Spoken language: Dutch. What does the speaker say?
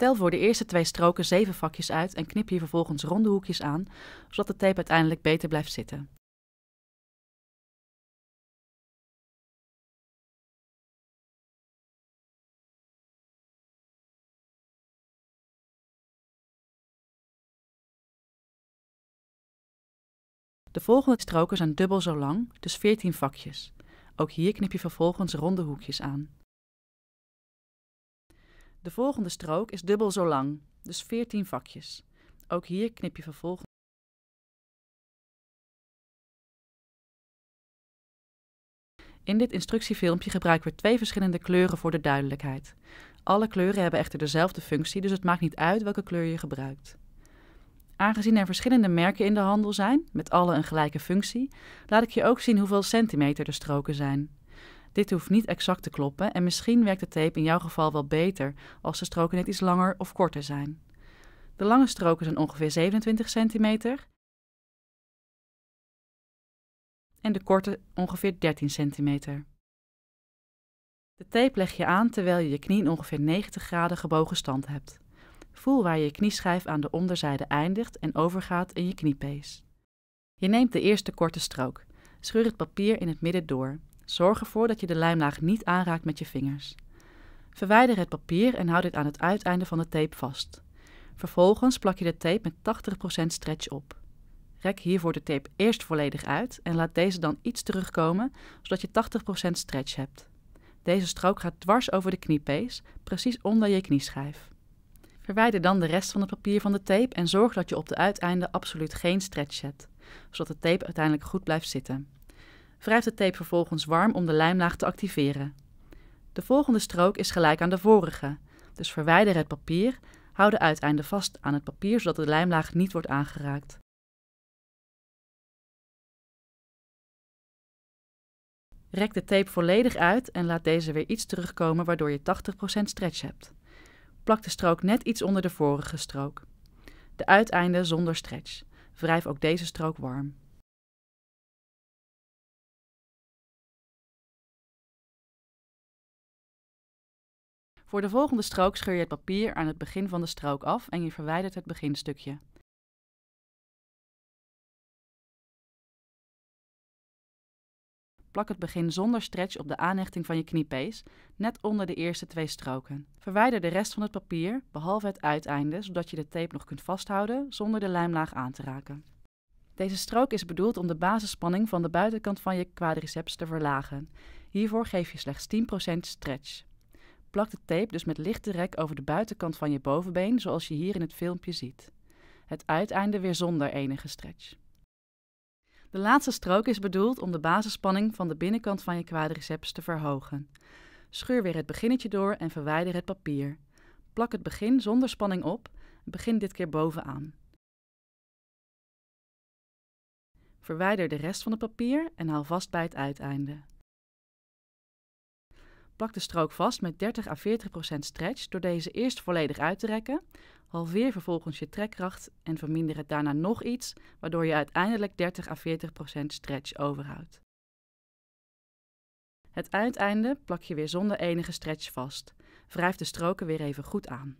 Tel voor de eerste twee stroken zeven vakjes uit en knip hier vervolgens ronde hoekjes aan, zodat de tape uiteindelijk beter blijft zitten. De volgende stroken zijn dubbel zo lang, dus 14 vakjes. Ook hier knip je vervolgens ronde hoekjes aan. De volgende strook is dubbel zo lang, dus 14 vakjes. Ook hier knip je vervolgens. In dit instructiefilmpje gebruiken we twee verschillende kleuren voor de duidelijkheid. Alle kleuren hebben echter dezelfde functie, dus het maakt niet uit welke kleur je gebruikt. Aangezien er verschillende merken in de handel zijn, met alle een gelijke functie, laat ik je ook zien hoeveel centimeter de stroken zijn. Dit hoeft niet exact te kloppen en misschien werkt de tape in jouw geval wel beter als de stroken net iets langer of korter zijn. De lange stroken zijn ongeveer 27 cm en de korte ongeveer 13 cm. De tape leg je aan terwijl je je knie in ongeveer 90 graden gebogen stand hebt. Voel waar je, je knieschijf aan de onderzijde eindigt en overgaat in je kniepees. Je neemt de eerste korte strook. Scheur het papier in het midden door. Zorg ervoor dat je de lijmlaag niet aanraakt met je vingers. Verwijder het papier en houd dit aan het uiteinde van de tape vast. Vervolgens plak je de tape met 80% stretch op. Rek hiervoor de tape eerst volledig uit en laat deze dan iets terugkomen, zodat je 80% stretch hebt. Deze strook gaat dwars over de kniepees, precies onder je knieschijf. Verwijder dan de rest van het papier van de tape en zorg dat je op de uiteinden absoluut geen stretch hebt, zodat de tape uiteindelijk goed blijft zitten. Wrijf de tape vervolgens warm om de lijmlaag te activeren. De volgende strook is gelijk aan de vorige, dus verwijder het papier, houd de uiteinden vast aan het papier zodat de lijmlaag niet wordt aangeraakt. Rek de tape volledig uit en laat deze weer iets terugkomen waardoor je 80% stretch hebt. Plak de strook net iets onder de vorige strook. De uiteinden zonder stretch. Wrijf ook deze strook warm. Voor de volgende strook scheur je het papier aan het begin van de strook af en je verwijdert het beginstukje. Plak het begin zonder stretch op de aanhechting van je kniepees, net onder de eerste twee stroken. Verwijder de rest van het papier, behalve het uiteinde, zodat je de tape nog kunt vasthouden zonder de lijmlaag aan te raken. Deze strook is bedoeld om de basisspanning van de buitenkant van je quadriceps te verlagen. Hiervoor geef je slechts 10% stretch. Plak de tape dus met lichte rek over de buitenkant van je bovenbeen, zoals je hier in het filmpje ziet. Het uiteinde weer zonder enige stretch. De laatste strook is bedoeld om de basisspanning van de binnenkant van je quadriceps te verhogen. Scheur weer het beginnetje door en verwijder het papier. Plak het begin zonder spanning op en begin dit keer bovenaan. Verwijder de rest van het papier en haal vast bij het uiteinde. Plak de strook vast met 30 à 40 stretch door deze eerst volledig uit te rekken. Halveer vervolgens je trekkracht en verminder het daarna nog iets, waardoor je uiteindelijk 30 à 40 stretch overhoudt. Het uiteinde plak je weer zonder enige stretch vast. Wrijf de stroken weer even goed aan.